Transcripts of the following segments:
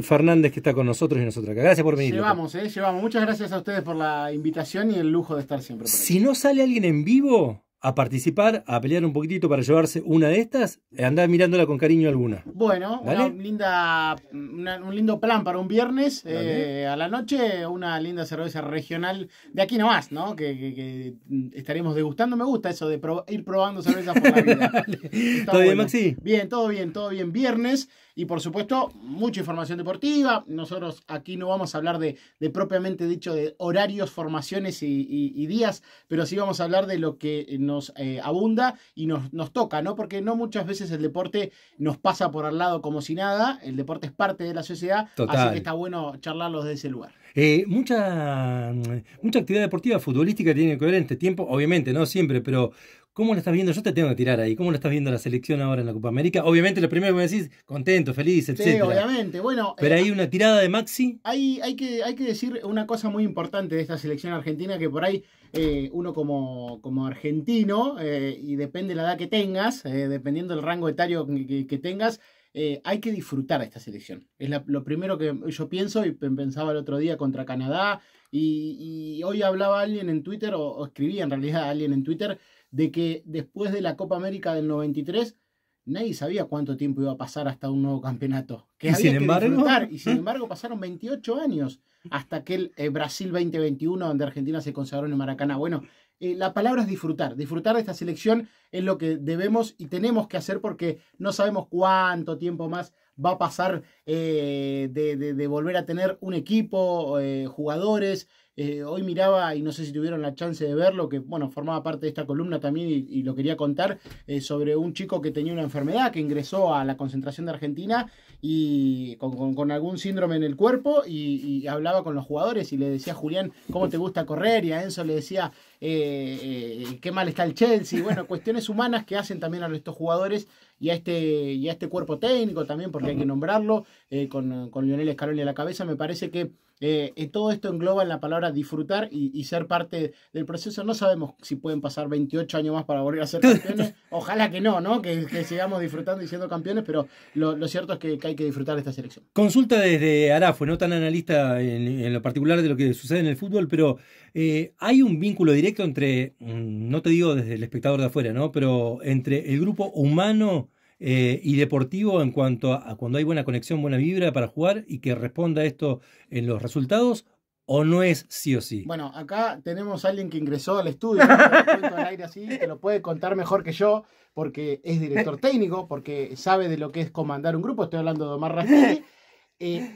Fernández que está con nosotros y nosotros acá. Gracias por venir. Llevamos, eh, llevamos. Muchas gracias a ustedes por la invitación y el lujo de estar siempre. Si no sale alguien en vivo a participar, a pelear un poquitito para llevarse una de estas, eh, andá mirándola con cariño alguna. Bueno, linda, un lindo plan para un viernes eh, a la noche, una linda cerveza regional de aquí nomás, ¿no? Que, estaremos degustando. Me gusta eso de ir probando cervezas por la vida. ¿Todo bien, Maxi? Bien, todo bien, todo bien. Viernes y por supuesto mucha información deportiva. Nosotros aquí no vamos a hablar de, de propiamente dicho de horarios, formaciones y, días, pero sí vamos a hablar de lo que nos eh, abunda y nos, nos toca, ¿no? Porque no muchas veces el deporte nos pasa por al lado como si nada, el deporte es parte de la sociedad, así que está bueno charlarlos desde ese lugar. Eh, mucha, mucha actividad deportiva futbolística tiene que ver en este tiempo, obviamente, no siempre, pero ¿Cómo lo estás viendo? Yo te tengo que tirar ahí. ¿Cómo lo estás viendo la selección ahora en la Copa América? Obviamente, lo primero que me decís, contento, feliz, etc. Sí, obviamente. Bueno, Pero eh, hay una tirada de Maxi. Hay, que, decir una cosa muy importante de esta selección argentina que por ahí eh, uno como, argentino, eh, y depende de la edad que tengas, dependiendo del rango etario que, tengas, hay que disfrutar de esta selección. Es lo primero que yo pienso y pensaba el otro día contra Canadá. Y, hoy hablaba alguien en Twitter, o, o escribía en realidad alguien en Twitter de que después de la Copa América del 93 nadie sabía cuánto tiempo iba a pasar hasta un nuevo campeonato. Que y, sin embargo... y sin embargo pasaron 28 años hasta aquel el eh, Brasil 2021 donde Argentina se consagró en el Maracaná. Bueno, eh, la palabra es disfrutar. Disfrutar de esta selección es lo que debemos y tenemos que hacer porque no sabemos cuánto tiempo más va a pasar eh, de, de, volver a tener un equipo, jugadores, eh, hoy miraba, y no sé si tuvieron la chance de verlo, que bueno, formaba parte de esta columna también y, lo quería contar, eh, sobre un chico que tenía una enfermedad, que ingresó a la concentración de Argentina y con, algún síndrome en el cuerpo y, y, hablaba con los jugadores y le decía, Julián, ¿cómo te gusta correr? Y a Enzo le decía, eh, eh, qué mal está el Chelsea, bueno, cuestiones humanas que hacen también a estos jugadores y a este, y este cuerpo técnico también, porque hay que nombrarlo, eh, con, con, Lionel Scaloni a la cabeza, me parece que todo esto engloba en la palabra disfrutar y, ser parte del proceso. No sabemos si pueden pasar 28 años más para volver a ser campeones. Ojalá que no, ¿no? Que, sigamos disfrutando y siendo campeones, pero lo, cierto es que, hay que disfrutar de esta selección. Consulta desde Arafo, no tan analista en, lo particular de lo que sucede en el fútbol, pero eh, hay un vínculo directo entre, mm, no te digo desde el espectador de afuera, ¿no? Pero entre el grupo humano eh, y deportivo en cuanto a, cuando hay buena conexión, buena vibra para jugar y que responda esto en los resultados. ¿O no es sí o sí? Bueno, acá tenemos a alguien que ingresó al estudio, aire así, que lo puede contar mejor que yo, porque es director técnico, porque sabe de lo que es comandar un grupo. Estoy hablando de Omar Rastelli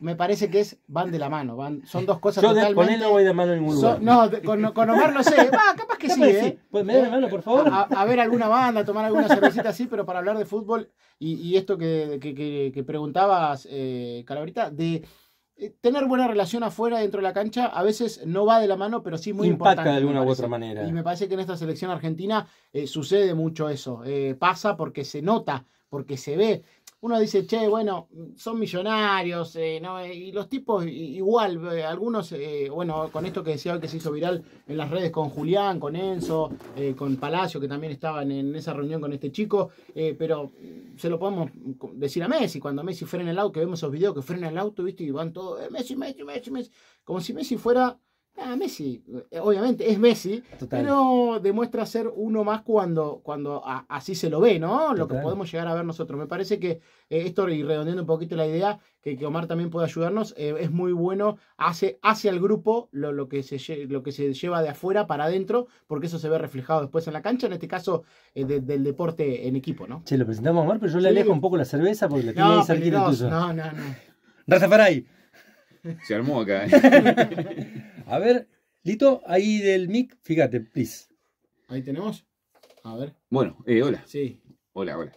me parece que es van de la mano, son dos cosas Yo totalmente... no voy de mano en ningún lugar. no, con, Omar no sé, va, capaz que sí, ¿eh? Pues, me mano, por favor. A, ver alguna banda, tomar alguna cervecita así, pero para hablar de fútbol y, esto que, preguntabas, eh, Calabrita, de eh, tener buena relación afuera dentro de la cancha a veces no va de la mano, pero sí muy Impacta importante. de alguna u otra manera. Y me parece que en esta selección argentina eh, sucede mucho eso. pasa porque se nota, porque se ve uno dice, che, bueno, son millonarios, eh, ¿no? Eh, y los tipos igual, eh, algunos, bueno, con esto que decía hoy que se hizo viral en las redes con Julián, con Enzo, con Palacio, que también estaban en esa reunión con este chico, pero se lo podemos decir a Messi, cuando Messi frena el auto, que vemos esos videos que frena el auto, ¿viste? Y van todos, Messi, Messi, Messi, Messi, como si Messi fuera Ah, Messi, eh, obviamente es Messi, pero demuestra ser uno más cuando, cuando así se lo ve, ¿no? Lo que podemos llegar a ver nosotros. Me parece que eh, esto, y redondeando un poquito la idea, que, Omar también puede ayudarnos, eh, es muy bueno, hace hacia el grupo lo, que se, lleva de afuera para adentro, porque eso se ve reflejado después en la cancha, en este caso del deporte en equipo, ¿no? Sí, lo presentamos a Omar, pero yo le alejo un poco la cerveza porque la tiene ahí No, no, no. Rafa Faray. Se armó acá. A ver, Lito, ahí del mic, fíjate, please. Ahí tenemos. A ver. Bueno, eh, hola. Sí. Hola, hola.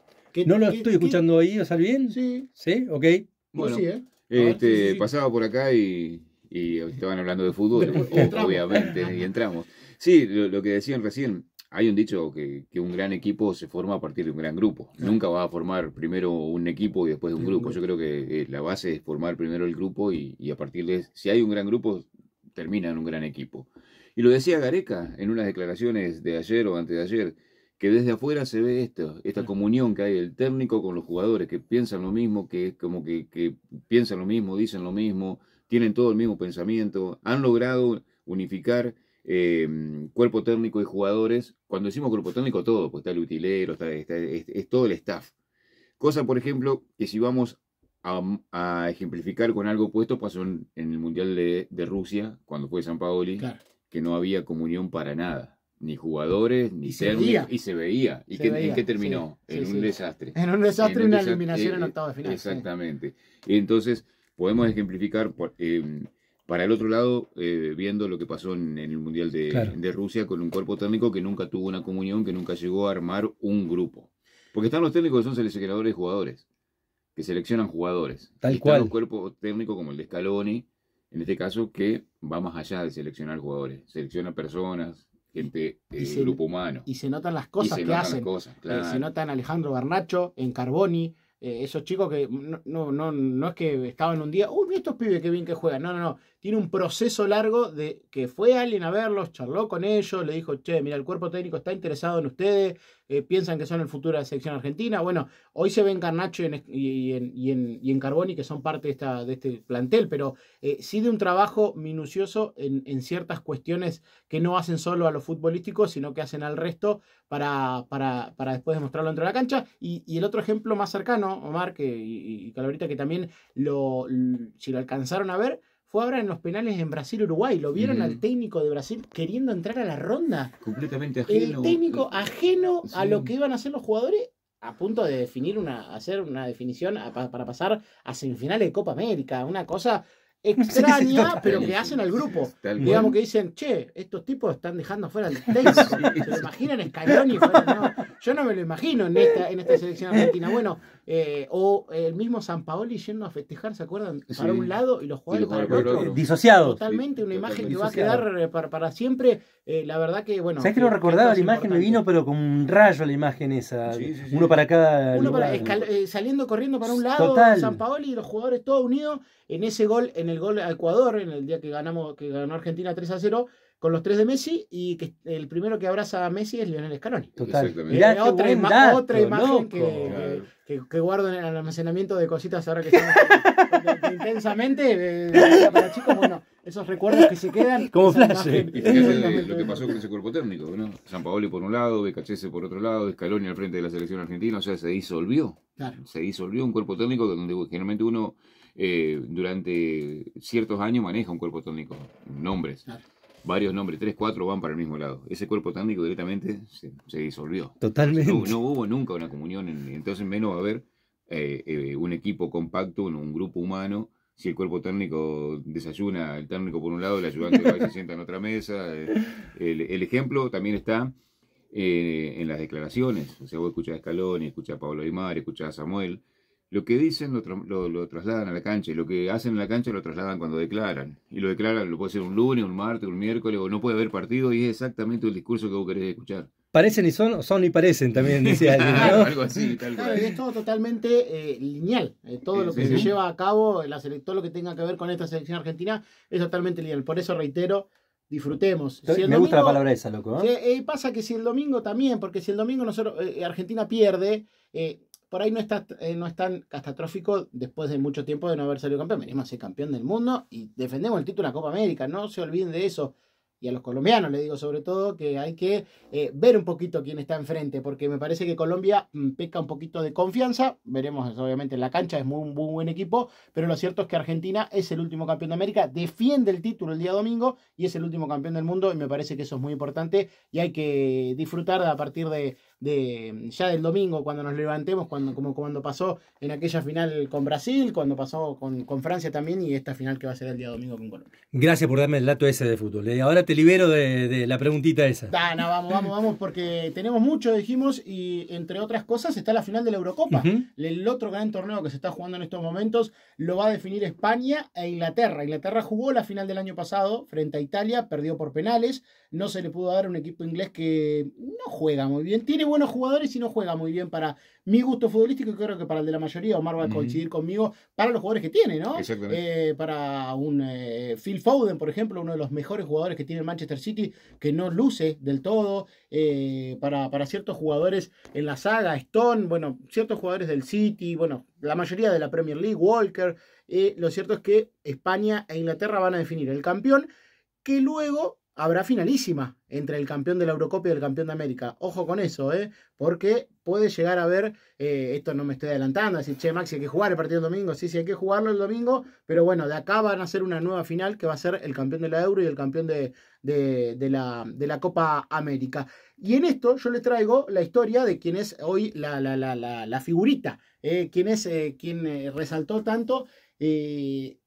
no lo estoy escuchando ahí, ¿o sale bien? Sí. ¿Sí? Ok. Bueno, ¿eh? eh, este, pasaba por acá y, estaban hablando de fútbol, obviamente, y entramos. Sí, lo, que decían recién, hay un dicho que, un gran equipo se forma a partir de un gran grupo. Nunca va a formar primero un equipo y después un grupo. Yo creo que la base es formar primero el grupo y, y a partir de, si hay un gran grupo, termina en un gran equipo. Y lo decía Gareca en unas declaraciones de ayer o antes de ayer, que desde afuera se ve esto, esta mm. comunión que hay del técnico con los jugadores, que piensan lo mismo, que como que, piensan lo mismo, dicen lo mismo, tienen todo el mismo pensamiento, han logrado unificar eh, cuerpo técnico y jugadores. Cuando decimos cuerpo técnico, todo, pues está el utilero, está, es, es, todo el staff. Cosa, por ejemplo, que si vamos a, ejemplificar con algo puesto pasó en, el Mundial de, Rusia, cuando fue San Paoli, que no había comunión para nada. Ni jugadores, ni serbios. y se veía. ¿Y que qué, terminó? en un desastre. En un desastre y una eliminación eh, en octavo de final. Exactamente. Entonces, podemos ejemplificar em, para el otro lado, eh, viendo lo que pasó en, el Mundial de, Rusia con un cuerpo técnico que nunca tuvo una comunión, que nunca llegó a armar un grupo. Porque están los técnicos que son seleccionadores de jugadores que seleccionan jugadores. Tal cual. Un cuerpo técnico como el de Scaloni, en este caso, que va más allá de seleccionar jugadores, selecciona personas, gente, eh, grupo humano. Y se notan las cosas que hacen. Eh, se notan Alejandro Barnacho, en Carboni, eh, esos chicos que no, no, no, es que estaban un día, uy, estos pibes Que bien que juegan. No, no, no tiene un proceso largo de que fue alguien a verlos, charló con ellos, le dijo, che, mira, el cuerpo técnico está interesado en ustedes, eh, piensan que son el futuro de la selección argentina. Bueno, hoy se ven Carnacho y en, y, y, Carboni, que son parte de, esta, de este plantel, pero eh, sí de un trabajo minucioso en, ciertas cuestiones que no hacen solo a los futbolísticos, sino que hacen al resto para, para, después demostrarlo dentro de la cancha. Y, el otro ejemplo más cercano, Omar que, y, Calabrita, que también lo, si lo alcanzaron a ver, fue ahora en los penales en Brasil-Uruguay. Lo vieron al técnico de Brasil queriendo entrar a la ronda. Completamente ajeno. El técnico ajeno a lo que iban a hacer los jugadores a punto de definir una, hacer una definición para pasar a semifinales de Copa América. Una cosa extraña, pero que hacen al grupo. Digamos que dicen, che, estos tipos están dejando fuera el texto. ¿Se lo imaginan Scaloni? No, yo no me lo imagino en esta, selección argentina. Bueno, eh, o el mismo San Paoli yendo a festejar, ¿se acuerdan? Para un lado y los jugadores para el otro. Disociados. Totalmente, una imagen que va a quedar eh, para siempre la verdad que, bueno. ¿Sabes que, lo recordaba la imagen? Me vino, pero con un rayo la imagen esa. Uno para cada. Uno saliendo corriendo para un lado, San Paoli y los jugadores todos unidos en ese gol, en el gol a Ecuador, en el día que ganamos que ganó Argentina 3 a 0 con los tres de Messi y que el primero que abraza a Messi es Lionel Scaloni. Total. otra, otra, imagen que, que, guardo en el almacenamiento de cositas ahora que estamos intensamente. para chicos, bueno esos recuerdos que se quedan. Como lo que pasó con ese cuerpo técnico, San Paoli por un lado, Becachese por otro lado, Escalonia al frente de la selección argentina, o sea, se disolvió. Se disolvió un cuerpo técnico donde generalmente uno eh, durante ciertos años maneja un cuerpo técnico, nombres. Varios nombres, tres, cuatro van para el mismo lado. Ese cuerpo técnico directamente se, disolvió. Totalmente. No, hubo nunca una comunión, entonces menos va a haber eh, eh, un equipo compacto, un grupo humano si el cuerpo técnico desayuna, el técnico por un lado, el ayudante va se sienta en otra mesa. Eh, el, ejemplo también está eh, en las declaraciones. O sea, vos escuchás a Scaloni, escuchás a Pablo Aymar, escuchás a Samuel. Lo que dicen lo, trasladan a la cancha y lo que hacen en la cancha lo trasladan cuando declaran. Y lo declaran, lo puede ser un lunes, un martes, un miércoles, o no puede haber partido y es exactamente el discurso que vos querés escuchar. Parecen y son, son y parecen también, decía alguien. ¿no? Algo así, tal es todo totalmente eh, lineal. Eh, todo lo que se lleva a cabo, la todo lo que tenga que ver con esta selección argentina, es totalmente lineal. Por eso reitero, disfrutemos. me gusta la palabra esa, loco. ¿eh? eh pasa que si el domingo también, porque si el domingo nosotros, Argentina pierde, por ahí no está no es tan catastrófico después de mucho tiempo de no haber salido campeón. Venimos a ser campeón del mundo y defendemos el título de la Copa América. No se olviden de eso y a los colombianos le digo sobre todo que hay que eh, ver un poquito quién está enfrente, porque me parece que Colombia mm, pesca un poquito de confianza, veremos obviamente en la cancha, es muy, buen equipo, pero lo cierto es que Argentina es el último campeón de América, defiende el título el día domingo y es el último campeón del mundo y me parece que eso es muy importante y hay que disfrutar a partir de, ya del domingo cuando nos levantemos, cuando, como cuando pasó en aquella final con Brasil, cuando pasó con, con Francia también y esta final que va a ser el día domingo con Colombia. Gracias por darme el dato ese de fútbol. Y ahora te libero de, la preguntita esa. no, vamos, vamos, vamos, porque tenemos mucho, dijimos, y entre otras cosas está la final de la Eurocopa. El otro gran torneo que se está jugando en estos momentos lo va a definir España e Inglaterra. Inglaterra jugó la final del año pasado frente a Italia, perdió por penales, no se le pudo dar a un equipo inglés que no juega muy bien. Tiene buenos jugadores y no juega muy bien para mi gusto futbolístico y creo que para el de la mayoría, Omar va a coincidir conmigo, para los jugadores que tiene, ¿no? Exactamente. Eh, para un eh, Phil Foden, por ejemplo, uno de los mejores jugadores que tiene Manchester City, que no luce del todo eh, para, ciertos jugadores en la saga, Stone, bueno, ciertos jugadores del City, bueno, la mayoría de la Premier League, Walker. Eh, lo cierto es que España e Inglaterra van a definir el campeón, que luego habrá finalísima entre el campeón de la Eurocopa y el campeón de América. Ojo con eso, ¿eh? porque puede llegar a ver, eh, esto no me estoy adelantando, decir, che, Maxi, hay que jugar el partido el domingo, sí, sí, hay que jugarlo el domingo, pero bueno, de acá van a ser una nueva final que va a ser el campeón de la Euro y el campeón de, de, la, Copa América. Y en esto yo les traigo la historia de quien es hoy la, la, figurita, eh, quien es eh, quien resaltó tanto que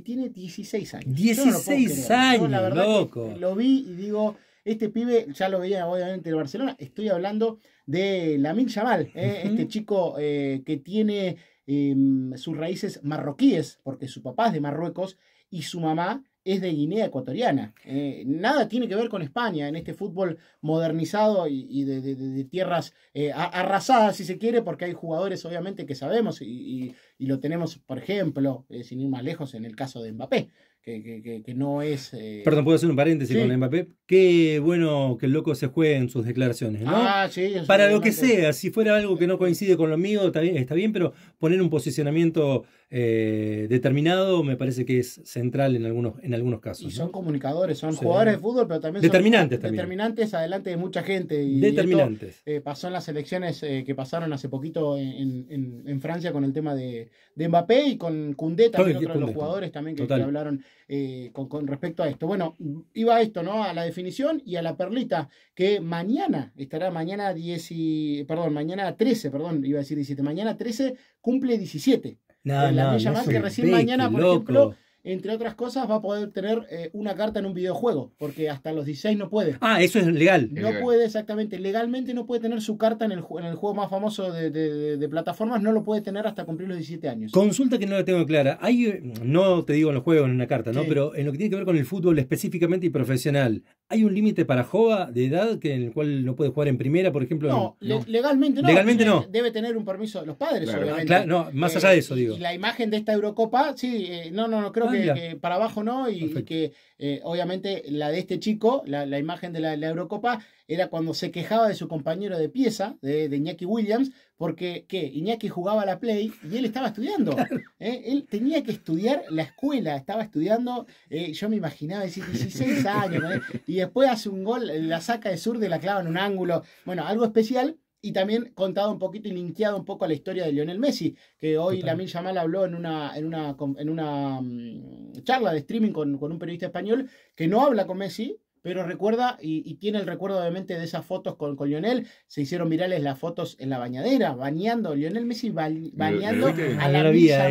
tiene 16 años. 16 años, loco. Lo vi y digo, este pibe ya lo veía obviamente el Barcelona. Estoy hablando de Lamin Yamal, ¿eh? este chico eh, que tiene em, sus raíces marroquíes, porque su papá es de Marruecos y su mamá es de Guinea Ecuatoriana. Eh, nada tiene que ver con España en este fútbol modernizado y, de, tierras arrasadas, si se quiere, porque hay jugadores obviamente que sabemos y, lo tenemos, por ejemplo, sin ir más lejos, en el caso de Mbappé que, que, que, no es. Eh, Perdón, puedo hacer un paréntesis con Mbappé. Qué bueno que el loco se juegue en sus declaraciones, ¿no? Ah, sí, Para lo que sea, si fuera algo que no coincide con lo mío, está bien, está bien pero poner un posicionamiento eh, determinado me parece que es central en algunos, en algunos casos. Y son comunicadores, son jugadores de fútbol, pero también determinantes también. determinantes adelante de mucha gente. determinantes. Eh, pasó en las elecciones que pasaron hace poquito en, Francia con el tema de, Mbappé y con Cundé también, de los jugadores también que hablaron eh, con, con, respecto a esto. Bueno, iba a esto, ¿no? A la definición y a la perlita, que mañana, estará mañana 10 y, perdón, mañana 13, perdón, iba a decir 17, mañana 13 cumple 17. No, no, la no, que recién mañana, por loco. ejemplo entre otras cosas, va a poder tener eh, una carta en un videojuego, porque hasta los 16 no puede. Ah, eso es legal. No puede, exactamente. Legalmente no puede tener su carta en el, juego más famoso de, plataformas, no lo puede tener hasta cumplir los 17 años. Consulta que no la tengo clara. Hay, no te digo en los juegos, en una carta, ¿no? Pero en lo que tiene que ver con el fútbol específicamente y profesional, ¿Hay un límite para Jova de edad que en el cual no puede jugar en primera, por ejemplo? No, legalmente no. Legalmente no. Debe tener un permiso de los padres, obviamente. Ah, claro, no, más eh, allá de eso, digo. la imagen de esta Eurocopa, sí, eh, no, no, no, creo ah, que, para abajo no. Y, que eh, obviamente la de este chico, la, imagen de la, Eurocopa, era cuando se quejaba de su compañero de pieza, de, de Iñaki Williams, porque, ¿qué? Iñaki jugaba la Play y él estaba estudiando. ¿eh? Él tenía que estudiar la escuela, estaba estudiando, eh, yo me imaginaba decir 16 años, ¿eh? y después hace un gol, la saca de sur de la clava en un ángulo. Bueno, algo especial y también contado un poquito y linkeado un poco a la historia de Lionel Messi, que hoy Lamine Yamal habló en una, en una, en una mm, charla de streaming con, con, un periodista español que no habla con Messi, pero recuerda y, tiene el recuerdo obviamente de esas fotos con, Lionel. Se hicieron virales las fotos en la bañadera, bañando, Lionel Messi bañando a la, vida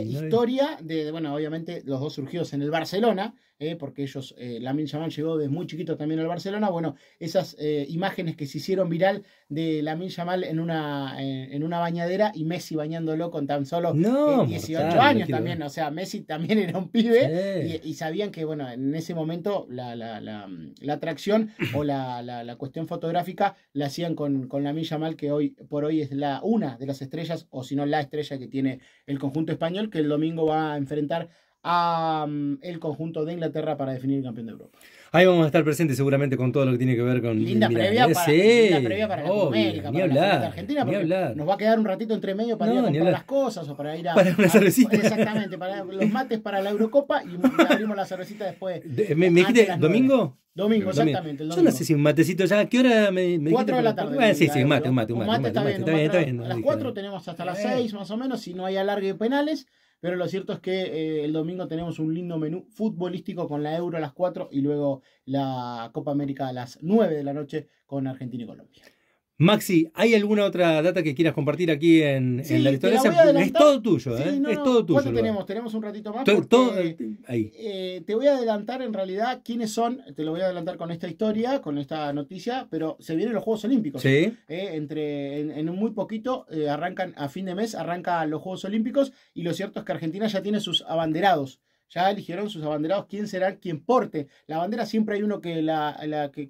historia de, bueno, obviamente los dos surgidos en el Barcelona, eh, porque ellos, la eh, Lamin Yamal llegó desde muy chiquito también al Barcelona. Bueno, esas eh, imágenes que se hicieron viral de Lamin Yamal en una, en una bañadera y Messi bañándolo con tan solo 18 años también. O sea, Messi también era un pibe y sabían que, bueno, en ese momento momento la, la, la, mm, atracción o la, cuestión fotográfica la hacían con, con la Milla Mal, que hoy por hoy es la una de las estrellas, o si no, la estrella que tiene el conjunto español, que el domingo va a enfrentar a mm, el conjunto de Inglaterra para definir el campeón de Europa. Ahí vamos a estar presentes seguramente con todo lo que tiene que ver con. Linda, previa, ¿eh? para, sí, linda previa para la América, para hablar, la Argentina, nos va a quedar un ratito entre medio para ir a las cosas o para ir a. Para una cervecita. exactamente, para los mates para la Eurocopa y abrimos la cervecita después. ¿Me, dijiste domingo? Domingo, exactamente. Yo no sé si un matecito ya. ¿Qué hora me.? me 4 de la tarde. Ah, sí, sí, un mate, un mate. Un mate, está, bien, A las cuatro tenemos hasta las seis más o menos, si no hay alargue de penales. Pero lo cierto es que eh, el domingo tenemos un lindo menú futbolístico con la Euro a las 4 y luego la Copa América a las 9 de la noche con Argentina y Colombia. Maxi, ¿hay alguna otra data que quieras compartir aquí en, la historia? es todo tuyo, ¿eh? es todo tuyo. ¿Cuánto tenemos? Tenemos un ratito más. Eh, eh, te voy a adelantar en realidad quiénes son, te lo voy a adelantar con esta historia, con esta noticia, pero se vienen los Juegos Olímpicos. Eh, entre, en, en, muy poquito arrancan, a fin de mes arrancan los Juegos Olímpicos y lo cierto es que Argentina ya tiene sus abanderados ya eligieron sus abanderados quién será quien porte. La bandera siempre hay uno que la, que,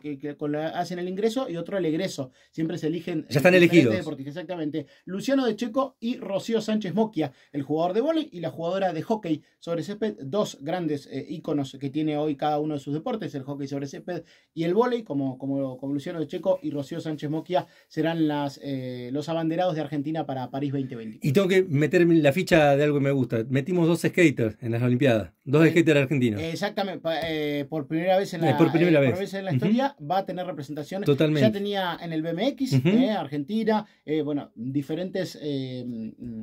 hacen el ingreso y otro el egreso. Siempre se eligen. Ya están elegidos. Deportistas, exactamente. Luciano de Checo y Rocío Sánchez Moquia, el jugador de vóley y la jugadora de hockey sobre césped, dos grandes eh, íconos que tiene hoy cada uno de sus deportes, el hockey sobre césped y el vóley, como, como, como Luciano de Checo y Rocío Sánchez Moquia serán las, eh, los abanderados de Argentina para París 2020. Y tengo que meterme la ficha de algo que me gusta. Metimos dos skaters en las Olimpiadas dos skaters eh, argentinos. Exactamente, eh, por primera vez en eh, la, por primera vez. en la historia va a tener representaciones. Ya tenía en el BMX, Argentina, bueno, diferentes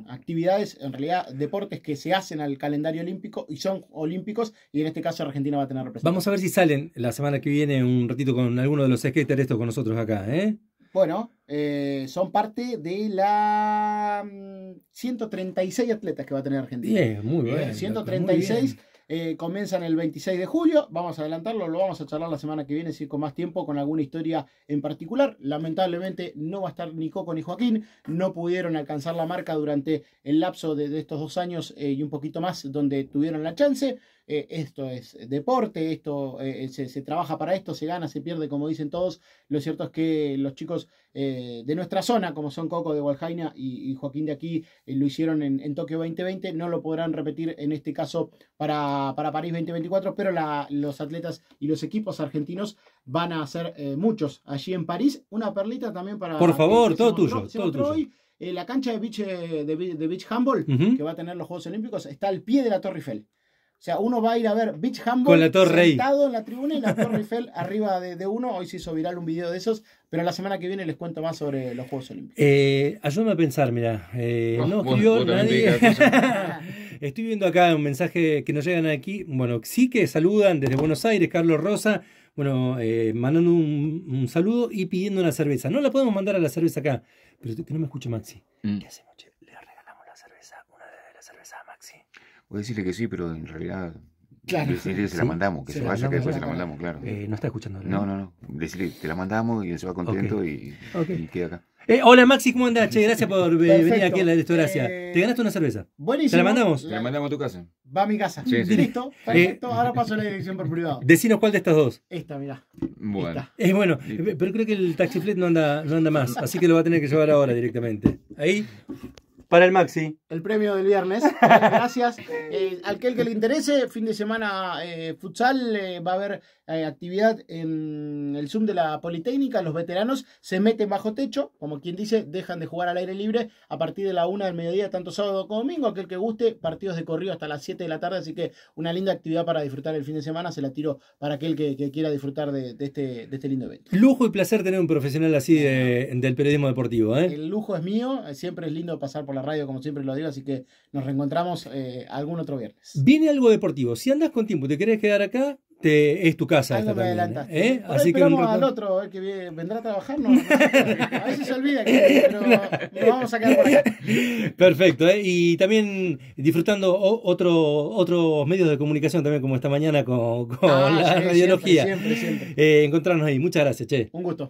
actividades, en realidad deportes que se hacen al calendario olímpico y son olímpicos, y en este caso Argentina va a tener representaciones. Vamos a ver si salen la semana que viene un ratito con alguno de los skaters estos con nosotros acá, ¿eh? Bueno, eh, son parte de la 136 mm, atletas que va a tener Argentina. muy eh, bien. 136 eh, comienzan el 26 de julio. Vamos a adelantarlo, lo vamos a charlar la semana que viene, si con más tiempo, con alguna historia en particular. Lamentablemente no va a estar ni Coco ni Joaquín. No pudieron alcanzar la marca durante el lapso de, estos dos años y un poquito más donde tuvieron la chance. Eh, esto es deporte, esto eh, eh, se, trabaja para esto, se gana, se pierde, como dicen todos. Lo cierto es que los chicos de nuestra zona, como son Coco de Walhaina y, Joaquín de aquí, lo hicieron en, Tokio 2020, no lo podrán repetir en este caso para, para París 2024, pero los atletas y los equipos argentinos van a hacer muchos allí en París. Una perlita también para... Por favor, todo tuyo. la cancha de beach, de, beach handball, que va a tener los Juegos Olímpicos, está al pie de la Torre Eiffel. O sea, uno va a ir a ver Beach Humble Con la torre sentado en la tribuna y la Torre Eiffel arriba de, uno. Hoy se hizo viral un video de esos, pero la semana que viene les cuento más sobre los Juegos Olímpicos. Eh, ayúdame a pensar, mira. Eh, oh, no escribió nadie. Estoy viendo acá un mensaje que nos llegan aquí. Bueno, sí que saludan desde Buenos Aires, Carlos Rosa. Bueno, eh, mandando un, saludo y pidiendo una cerveza. No la podemos mandar a la cerveza acá, pero que no me escuche Maxi. Mm. ¿Qué hace, noche? Voy a decirle que sí, pero en realidad. Claro. Decirle se la mandamos, que se, vaya, que después se la mandamos, claro. Eh, no está escuchando. ¿no? no, no, no. Decirle, te la mandamos y él se va contento Y, y, queda acá. Eh, hola Maxi, ¿cómo andás? Che, gracias por venir aquí a la restauración. Eh, te ganaste una cerveza. Buenísimo. ¿Te la mandamos? Te la mandamos a tu casa. Va a mi casa. Sí, sí. Listo, eh, perfecto. Ahora paso a la dirección por privado. Decinos cuál de estas dos. Esta, mirá. Bueno. Es bueno, pero creo que el taxiflet no anda, no anda más, así que lo va a tener que llevar ahora directamente. Ahí. Para el Maxi. El premio del viernes. Gracias. Eh, aquel que le interese, fin de semana eh, futsal, eh, va a haber eh, actividad en el Zoom de la Politécnica. Los veteranos se meten bajo techo, como quien dice, dejan de jugar al aire libre a partir de la una del mediodía, tanto sábado como domingo. Aquel que guste, partidos de corrido hasta las 7 de la tarde. Así que una linda actividad para disfrutar el fin de semana. Se la tiro para aquel que, quiera disfrutar de, este, este lindo evento. Lujo y placer tener un profesional así del periodismo deportivo. El lujo es mío, siempre es lindo pasar por la radio, como siempre lo digo, así que nos reencontramos eh, algún otro viernes. Viene algo deportivo. Si andas con tiempo, te querés quedar acá, te, es tu casa. Algo esta al otro, que vendrá a trabajar. No, a veces se olvida, que, nos vamos a quedar por acá. Perfecto. ¿eh? Y también disfrutando otro, otros medios de comunicación también, como esta mañana con, ah, la radiología. Eh, encontrarnos ahí. Muchas gracias, Che. Un gusto.